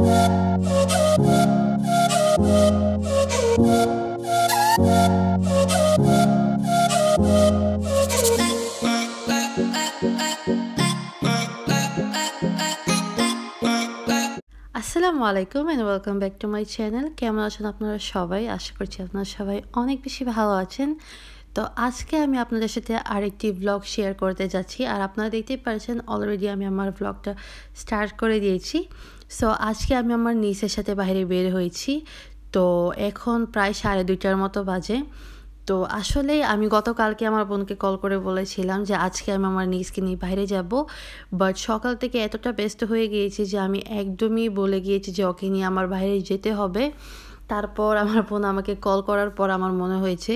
আসসালামু আলাইকুম and welcome back to my channel কেমন আছেন আপনারা সবাই আশা করছি আপনারা সবাই অনেক বেশি ভালো আছেন তো আজকে আমি আপনাদের সাথে আরেকটি ব্লগ শেয়ার করতে যাচ্ছি আর আপনারা দেখতেই পারছেন অলরেডি আমি আমার ব্লগটা স্টার্ট করে দিয়েছি সো আজকে আমি আমার নিজের সাথে বাইরে বের হয়েছি তো এখন প্রায় সাড়ে দুইটার মতো বাজে তো আসলে আমি গতকালকে আমার বোনকে কল করে বলেছিলাম যে আজকে আমি আমার নিজকে নিয়ে বাইরে যাব বাট সকাল থেকে এতটা ব্যস্ত হয়ে গিয়েছি যে আমি একদমই বলে গিয়েছি যে ওকে নিয়ে আমার বাইরে যেতে হবে তারপর আমার বোন আমাকে কল করার পর আমার মনে হয়েছে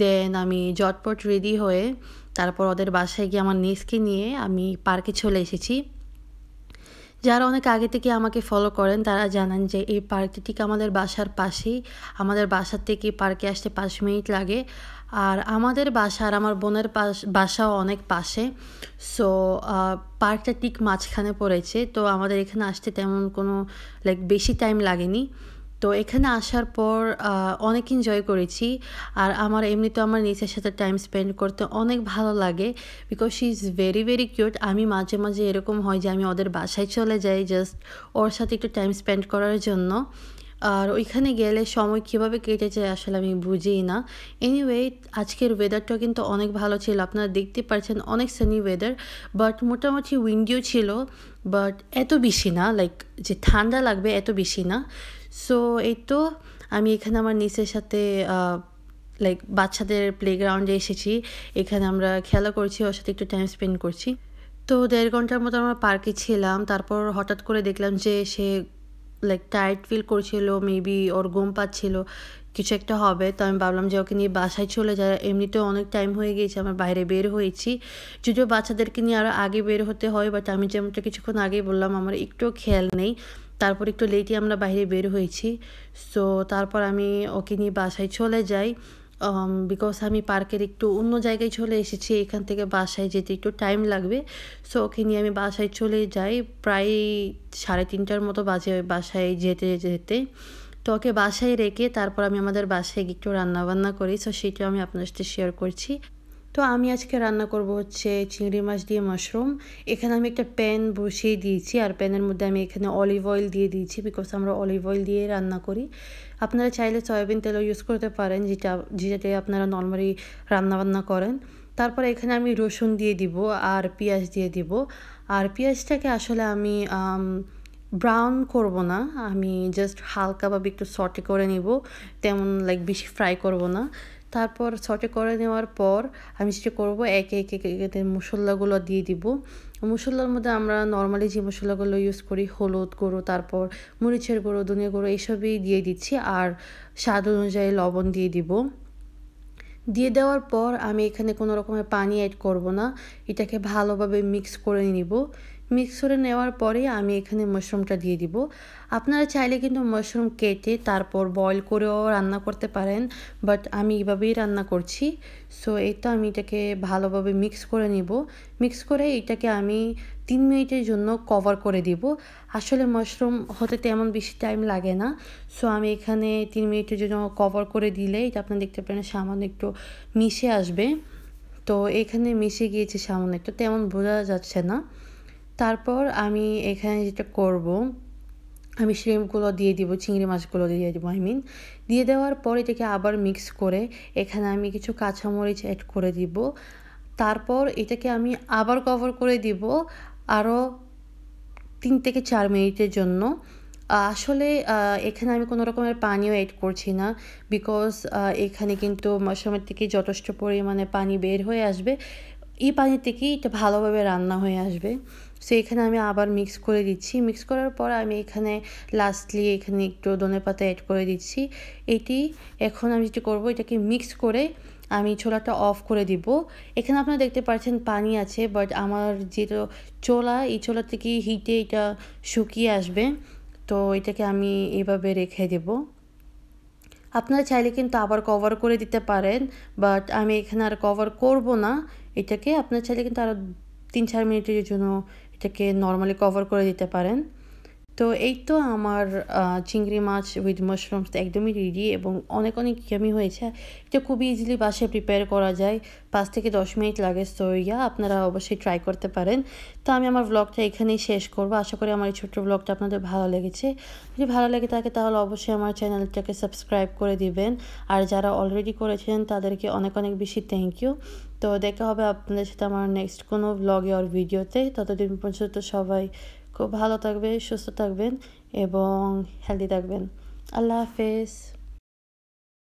দেন আমি জটপট রেডি হয়ে তারপর ওদের বাসায় গিয়ে আমার নিজকে নিয়ে আমি পার্কে চলে এসেছি যারা অনেক আগে থেকে আমাকে ফলো করেন তারা জানান যে এই পার্কটি ঠিক আমাদের বাসার পাশেই আমাদের বাসার থেকে পার্কে আসতে পাঁচ মিনিট লাগে আর আমাদের বাসা আর আমার বোনের পাশ বাসাও অনেক পাশে সো পার্কটা ঠিক মাঝখানে পড়েছে তো আমাদের এখানে আসতে তেমন কোনো লাইক বেশি টাইম লাগেনি তো এখানে আসার পর অনেক এনজয় করেছি আর আমার এমনিতে আমার নিচের সাথে টাইম স্পেন্ড করতে অনেক ভালো লাগে because she is very very cute আমি মাঝে মাঝে এরকম হয় যে আমি ওদের বাসায় চলে যাই জাস্ট ওর সাথে একটু টাইম স্পেন্ড করার জন্য আর ওইখানে গেলে সময় কীভাবে কেটে যায় আসলে আমি বুঝি না এনিওয়ে আজকের ওয়েদারটা কিন্তু অনেক ভালো ছিল আপনারা দেখতে পাচ্ছেন অনেক সানি ওয়েদার বাট মোটামুটি উইন্ডিও ছিল বাট এত বেশি না লাইক যে ঠান্ডা লাগবে এত বেশি না সো এই তো আমি এখানে আমার নিচের সাথে লাইক বাচ্চাদের প্লেগ্রাউন্ডে এসেছি এখানে আমরা খেলা করছি ওর সাথে একটু টাইম স্পেন্ড করছি তো দেড় ঘন্টার মতো আমরা পার্কে ছিলাম তারপর হঠাৎ করে দেখলাম যে সে লাইক টায়ার্ড ফিল করছিল মেবি ওর ঘুম পাচ্ছিল কিছু একটা হবে তো আমি ভাবলাম যে ওকে নিয়ে বাসায় চলে যায় এমনিতেও অনেক টাইম হয়ে গিয়েছে আমার বাইরে বের হয়েছি যদিও বাচ্চাদেরকে নিয়ে আরও আগে বের হতে হয় বাট আমি যেমনটা কিছুক্ষণ আগেই বললাম আমার একটু খেয়াল নেই তারপর একটু লেটই আমরা বাইরে বের হয়েছি সো তারপর আমি ওকে নিয়ে বাসায় চলে যাই বিকজ um, আমি পার্কের একটু অন্য জায়গায় চলে এসেছি এখান থেকে বাসায় যেতে একটু টাইম লাগবে সো ওকে নিয়ে আমি বাসায় চলে যাই প্রায় সাড়ে তিনটার মতো বাজে বাসায় যেতে যেতে তো ওকে বাসায় রেখে তারপর আমি আমাদের বাসায় একটু রান্না বান্না করি সো সেটাও আমি আপনার সাথে শেয়ার করছি তো আমি আজকে রান্না করব হচ্ছে চিংড়ি মাছ দিয়ে মাশরুম এখানে আমি একটা প্যান বসিয়ে দিয়েছি আর প্যানের মধ্যে আমি এখানে অলিভ অয়েল দিয়ে দিয়েছি বিকজ আমরা অলিভ অয়েল দিয়ে রান্না করি আপনারা চাইলে সয়াবিন তেলও ইউজ করতে পারেন যেটা যেটাতে আপনারা নর্মালি রান্নাবান্না করেন তারপর এখানে আমি রসুন দিয়ে দিব আর পেঁয়াজ দিয়ে দিব আর পেঁয়াজটাকে আসলে আমি ব্রাউন করব না আমি জাস্ট হালকাভাবে একটু সটে করে নিব তেমন লাইক বেশি ফ্রাই করব না তারপর সটে করে নেওয়ার পর আমি সেটা করব একে একে একে মশলাগুলো দিয়ে দিব মশলার মধ্যে আমরা নর্মালি যে মশলাগুলো ইউজ করি হলুদ গুঁড়ো তারপর মরিচের গুঁড়ো ধনিয়া গুঁড়ো এইসবই দিয়ে দিচ্ছি আর স্বাদ অনুযায়ী লবণ দিয়ে দিব দিয়ে দেওয়ার পর আমি এখানে কোনো রকমের পানি অ্যাড করব না এটাকে ভালোভাবে মিক্স করে নিব মিক্স করে নেওয়ার পরে আমি এখানে মাশরুমটা দিয়ে দিব আপনারা চাইলে কিন্তু মাশরুম কেটে তারপর বয়ল করেও রান্না করতে পারেন বাট আমি এইভাবেই রান্না করছি সো এই তো আমি এটাকে ভালোভাবে মিক্স করে নিব মিক্স করে এটাকে আমি তিন মিনিটের জন্য কভার করে দিব আসলে মাশরুম হতে তেমন বেশি টাইম লাগে না সো আমি এখানে তিন মিনিটের জন্য কভার করে দিলে এটা আপনারা দেখতে পারেন সামান্য একটু মিশে আসবে তো এখানে মিশে গিয়েছে সামান্য একটু তেমন বোঝা যাচ্ছে না তারপর আমি এখানে যেটা করব আমি শ্রিমগুলো দিয়ে দিব চিংড়ি মাছগুলো দিয়ে দেবো আই মিন দিয়ে দেওয়ার পর এটাকে আবার মিক্স করে এখানে আমি কিছু কাঁচামরিচ অ্যাড করে দিব তারপর এটাকে আমি আবার কভার করে দিব আরও তিন থেকে চার মিনিটের জন্য আসলে এখানে আমি কোনো রকমের পানিও অ্যাড করছি না বিকজ এখানে কিন্তু মশরুমের থেকে যথেষ্ট পরিমাণে পানি বের হয়ে আসবে এই পানি থেকেই এটা ভালোভাবে রান্না হয়ে আসবে সো এখানে আমি আবার মিক্স করে দিচ্ছি মিক্স করার পর আমি এখানে লাস্টলি এখানে একটু ধনে পাতা অ্যাড করে দিচ্ছি এটি এখন আমি যেটি করব এটাকে মিক্স করে আমি ছোলাটা অফ করে দিব এখানে আপনারা দেখতে পাচ্ছেন পানি আছে বাট আমার যেটা ছোলা এই ছোলা থেকে হিটে এটা শুকিয়ে আসবে তো এটাকে আমি এভাবে রেখে দেবো আপনারা চাইলে কিন্তু আবার কভার করে দিতে পারেন বাট আমি এখানে আর কভার করব না এটাকে আপনারা চাইলে কিন্তু আরও তিন চার মিনিটের জন্য এটাকে নর্মালি কভার করে দিতে পারেন তো এই তো আমার চিংড়ি মাছ উইথ মাশরুমস একদমই রেডি এবং অনেক অনেক ইয়ামি হয়েছে এটা খুবই ইজিলি বাসায় প্রিপেয়ার করা যায় পাঁচ থেকে দশ মিনিট লাগে সো ইয়া আপনারা অবশ্যই ট্রাই করতে পারেন তো আমি আমার ব্লগটা এখানেই শেষ করব আশা করি আমার এই ছোট্ট ব্লগটা আপনাদের ভালো লেগেছে যদি ভালো লেগে থাকে তাহলে অবশ্যই আমার চ্যানেলটাকে সাবস্ক্রাইব করে দিবেন আর যারা অলরেডি করেছেন তাদেরকে অনেক অনেক বেশি থ্যাংক ইউ তো দেখা হবে আপনাদের সাথে আমার নেক্সট কোনো ব্লগে আর ভিডিওতে ততদিন পর্যন্ত সবাই খুব ভালো থাকবেন সুস্থ থাকবেন এবং হেলদি থাকবেন আল্লাহ হাফেজ